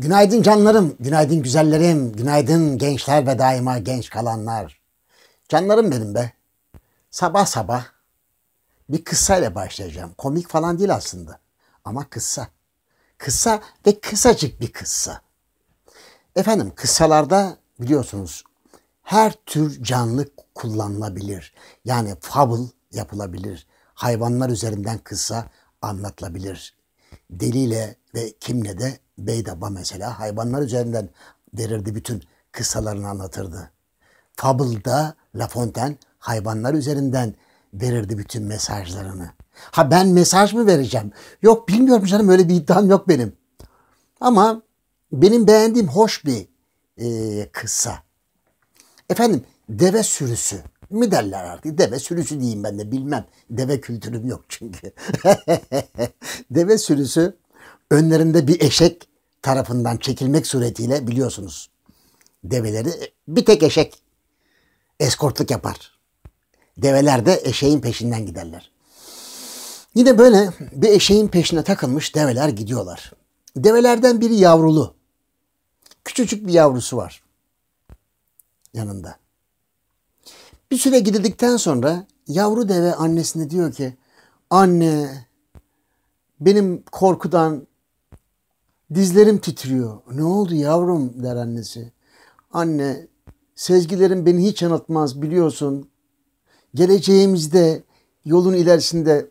Günaydın canlarım, günaydın güzellerim, günaydın gençler ve daima genç kalanlar. Canlarım benim be. Sabah sabah bir kısa ile başlayacağım. Komik falan değil aslında ama kısa. Kısa ve kısacık bir kısa. Efendim kısalarda biliyorsunuz her tür canlı kullanılabilir. Yani fable yapılabilir. Hayvanlar üzerinden kısa anlatılabilir. Deliyle ve kimle de Beydaba mesela hayvanlar üzerinden verirdi bütün kıssalarını anlatırdı. Fable'da La Fontaine hayvanlar üzerinden verirdi bütün mesajlarını. Ha ben mesaj mı vereceğim? Yok bilmiyorum canım öyle bir iddiam yok benim. Ama benim beğendiğim hoş bir e, kıssa. Efendim deve sürüsü mi derler artık? Deve sürüsü diyeyim ben de bilmem. Deve kültürüm yok çünkü. deve sürüsü önlerinde bir eşek tarafından çekilmek suretiyle biliyorsunuz develeri e, bir tek eşek eskortluk yapar. Develer de eşeğin peşinden giderler. Yine böyle bir eşeğin peşine takılmış develer gidiyorlar. Develerden biri yavrulu. Küçücük bir yavrusu var yanında. Bir süre gidildikten sonra yavru deve annesine diyor ki anne benim korkudan Dizlerim titriyor. Ne oldu yavrum der annesi. Anne sezgilerim beni hiç yanıltmaz biliyorsun. Geleceğimizde yolun ilerisinde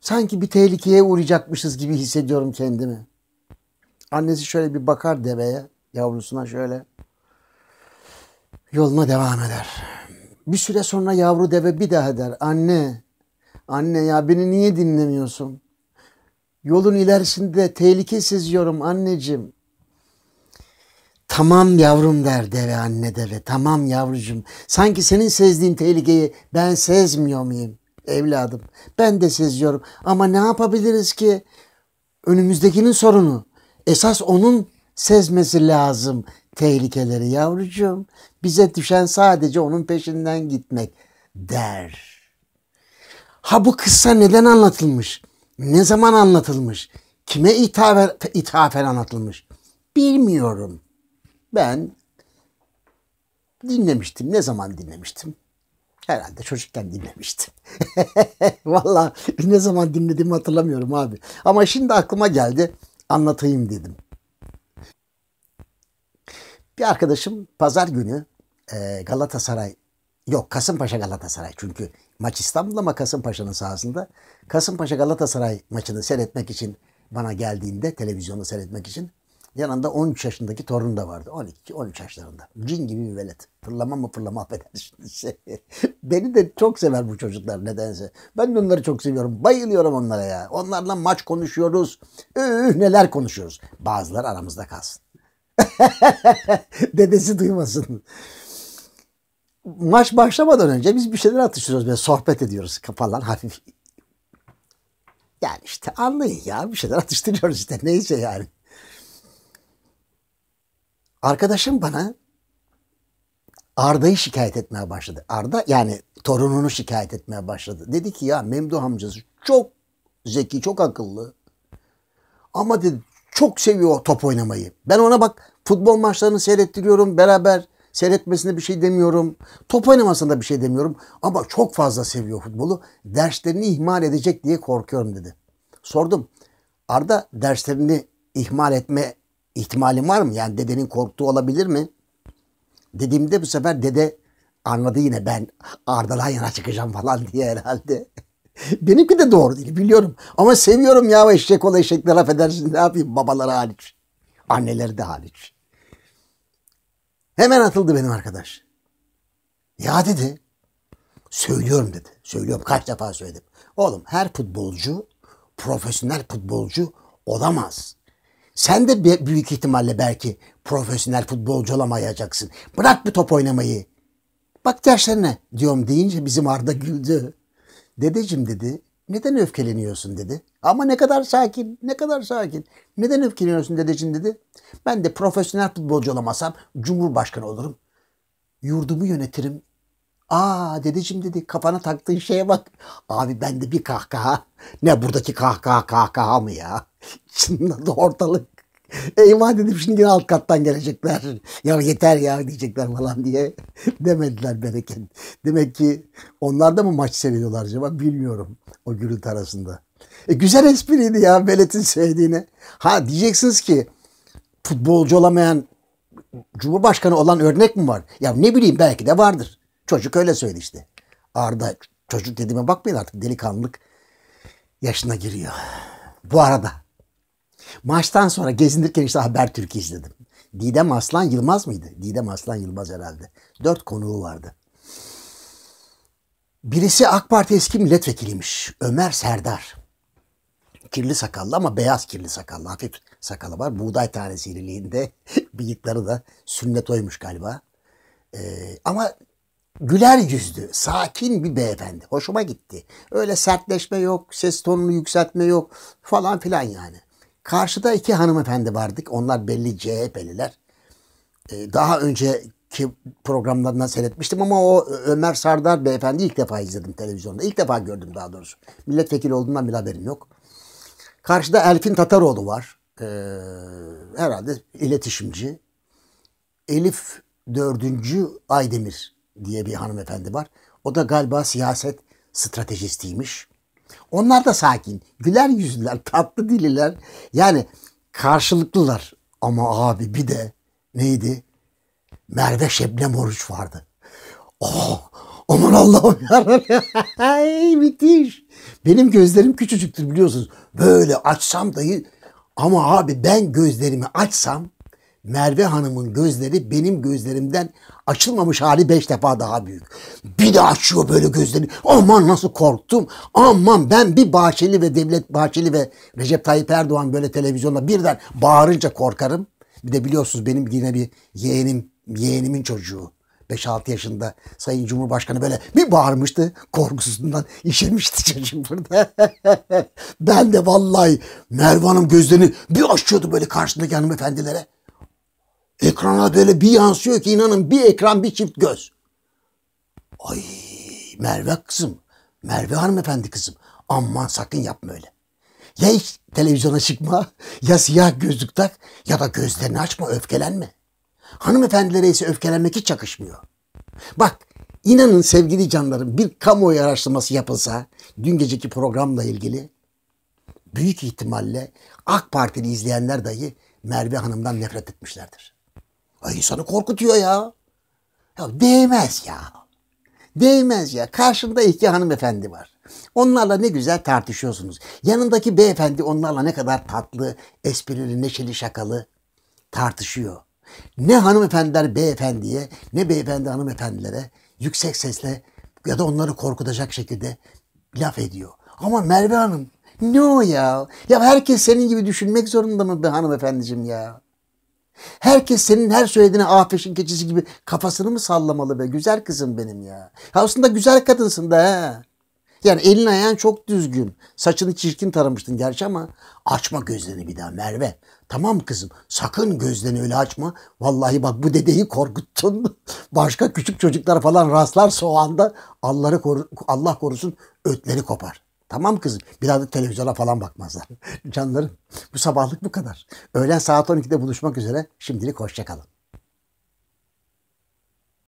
sanki bir tehlikeye uğrayacakmışız gibi hissediyorum kendimi. Annesi şöyle bir bakar deveye yavrusuna şöyle. Yoluna devam eder. Bir süre sonra yavru deve bir daha der. Anne, anne ya beni niye dinlemiyorsun? Yolun ilerisinde tehlike seziyorum anneciğim. Tamam yavrum der deve anne deve. Tamam yavrucuğum. Sanki senin sezdiğin tehlikeyi ben sezmiyor muyum evladım? Ben de seziyorum. Ama ne yapabiliriz ki? Önümüzdekinin sorunu. Esas onun sezmesi lazım tehlikeleri yavrucuğum. Bize düşen sadece onun peşinden gitmek der. Ha bu kıssa neden anlatılmış? Ne zaman anlatılmış? Kime ithafen, anlatılmış? Bilmiyorum. Ben dinlemiştim. Ne zaman dinlemiştim? Herhalde çocukken dinlemiştim. Valla ne zaman dinlediğimi hatırlamıyorum abi. Ama şimdi aklıma geldi. Anlatayım dedim. Bir arkadaşım pazar günü e, Galatasaray yok Kasımpaşa Galatasaray çünkü maç İstanbul'da ama Kasımpaşa'nın sahasında. Kasımpaşa Galatasaray maçını seyretmek için bana geldiğinde televizyonda seyretmek için yanında 13 yaşındaki torun da vardı. 12-13 yaşlarında. Cin gibi bir velet. Fırlama mı fırlama affedersiniz. Beni de çok sever bu çocuklar nedense. Ben de onları çok seviyorum. Bayılıyorum onlara ya. Onlarla maç konuşuyoruz. Üh, neler konuşuyoruz. bazılar aramızda kalsın. Dedesi duymasın maç başlamadan önce biz bir şeyler atıştırıyoruz. Böyle sohbet ediyoruz falan hafif. Yani işte anlayın ya bir şeyler atıştırıyoruz işte neyse yani. Arkadaşım bana Arda'yı şikayet etmeye başladı. Arda yani torununu şikayet etmeye başladı. Dedi ki ya Memduh amcası çok zeki, çok akıllı. Ama dedi çok seviyor top oynamayı. Ben ona bak futbol maçlarını seyrettiriyorum beraber Seyretmesine bir şey demiyorum. Top oynamasına bir şey demiyorum. Ama çok fazla seviyor futbolu. Derslerini ihmal edecek diye korkuyorum dedi. Sordum. Arda derslerini ihmal etme ihtimali var mı? Yani dedenin korktuğu olabilir mi? Dediğimde bu sefer dede anladı yine ben Arda'dan yana çıkacağım falan diye herhalde. Benimki de doğru değil biliyorum. Ama seviyorum ya eşek ol eşekler affedersin ne yapayım babaları hariç. Anneleri de hariç. Hemen atıldı benim arkadaş. Ya dedi. Söylüyorum dedi. Söylüyorum kaç defa söyledim. Oğlum her futbolcu profesyonel futbolcu olamaz. Sen de büyük ihtimalle belki profesyonel futbolcu olamayacaksın. Bırak bu top oynamayı. Bak yaşlarına diyorum deyince bizim Arda güldü. Dedeciğim dedi neden öfkeleniyorsun dedi. Ama ne kadar sakin, ne kadar sakin. Neden öfkeleniyorsun dedeciğim dedi. Ben de profesyonel futbolcu olamasam cumhurbaşkanı olurum. Yurdumu yönetirim. Aa dedeciğim dedi kafana taktığın şeye bak. Abi bende bir kahkaha. Ne buradaki kahkaha kahkaha mı ya? Çınladı ortalık. Eyvah dedim şimdi yine alt kattan gelecekler. Ya yeter ya diyecekler falan diye demediler bereket. Demek ki onlar da mı maç seviyorlar acaba bilmiyorum o gürültü arasında. E, güzel espriydi ya Belet'in sevdiğini. Ha diyeceksiniz ki futbolcu olamayan Cumhurbaşkanı olan örnek mi var? Ya ne bileyim belki de vardır. Çocuk öyle söyledi işte. Arda çocuk dediğime bakmayın artık delikanlılık yaşına giriyor. Bu arada Maçtan sonra gezinirken işte haber Habertürk'ü izledim. Didem Aslan Yılmaz mıydı? Didem Aslan Yılmaz herhalde. Dört konuğu vardı. Birisi AK Parti eski milletvekiliymiş. Ömer Serdar. Kirli sakallı ama beyaz kirli sakallı. Hafif sakalı var. Buğday tanesi iriliğinde. Bıyıkları da sünnet oymuş galiba. Ee, ama güler yüzlü, sakin bir beyefendi. Hoşuma gitti. Öyle sertleşme yok, ses tonunu yükseltme yok falan filan yani. Karşıda iki hanımefendi vardık. Onlar belli CHP'liler. Ee, daha önceki programlarından seyretmiştim ama o Ömer Sardar beyefendi ilk defa izledim televizyonda. İlk defa gördüm daha doğrusu. Milletvekili olduğundan bir haberim yok. Karşıda Elfin Tataroğlu var. Ee, herhalde iletişimci. Elif Dördüncü Aydemir diye bir hanımefendi var. O da galiba siyaset stratejistiymiş. Onlar da sakin. Güler yüzlüler, tatlı dililer. Yani karşılıklılar. Ama abi bir de neydi? Merve Şebnem Oruç vardı. Oh, aman Allah'ım yarabbim. Müthiş. Benim gözlerim küçücüktür biliyorsunuz. Böyle açsam dayı. ama abi ben gözlerimi açsam Merve Hanım'ın gözleri benim gözlerimden açılmamış hali beş defa daha büyük. Bir de açıyor böyle gözlerini. Aman nasıl korktum. Aman ben bir Bahçeli ve Devlet Bahçeli ve Recep Tayyip Erdoğan böyle televizyonda birden bağırınca korkarım. Bir de biliyorsunuz benim yine bir yeğenim, yeğenimin çocuğu. 5-6 yaşında Sayın Cumhurbaşkanı böyle bir bağırmıştı. Korkusundan işemişti çocuk burada. ben de vallahi Merve Hanım gözlerini bir açıyordu böyle karşısındaki hanımefendilere. Ekrana böyle bir yansıyor ki inanın bir ekran bir çift göz. Ay Merve kızım, Merve hanımefendi kızım aman sakın yapma öyle. Ya hiç televizyona çıkma ya siyah gözlük tak ya da gözlerini açma öfkelenme. Hanımefendilere ise öfkelenmek hiç çakışmıyor. Bak inanın sevgili canlarım bir kamuoyu araştırması yapılsa dün geceki programla ilgili büyük ihtimalle AK Partili izleyenler dahi Merve Hanım'dan nefret etmişlerdir. Ay insanı korkutuyor ya. Ya değmez ya. Değmez ya. Karşında iki hanımefendi var. Onlarla ne güzel tartışıyorsunuz. Yanındaki beyefendi onlarla ne kadar tatlı, esprili, neşeli, şakalı tartışıyor. Ne hanımefendiler beyefendiye ne beyefendi hanımefendilere yüksek sesle ya da onları korkutacak şekilde laf ediyor. Ama Merve Hanım ne o ya? Ya herkes senin gibi düşünmek zorunda mı be hanımefendiciğim ya? Herkes senin her söylediğine afişin keçisi gibi kafasını mı sallamalı be güzel kızım benim ya. Ha aslında güzel kadınsın da ha. Yani elin ayağın çok düzgün. Saçını çirkin taramıştın gerçi ama açma gözlerini bir daha Merve. Tamam kızım sakın gözlerini öyle açma. Vallahi bak bu dedeyi korkuttun. Başka küçük çocuklar falan rastlar soğanda. Allah korusun ötleri kopar. Tamam kızım. Biraz da televizyona falan bakmazlar. Canlarım bu sabahlık bu kadar. Öğlen saat 12'de buluşmak üzere. Şimdilik hoşçakalın.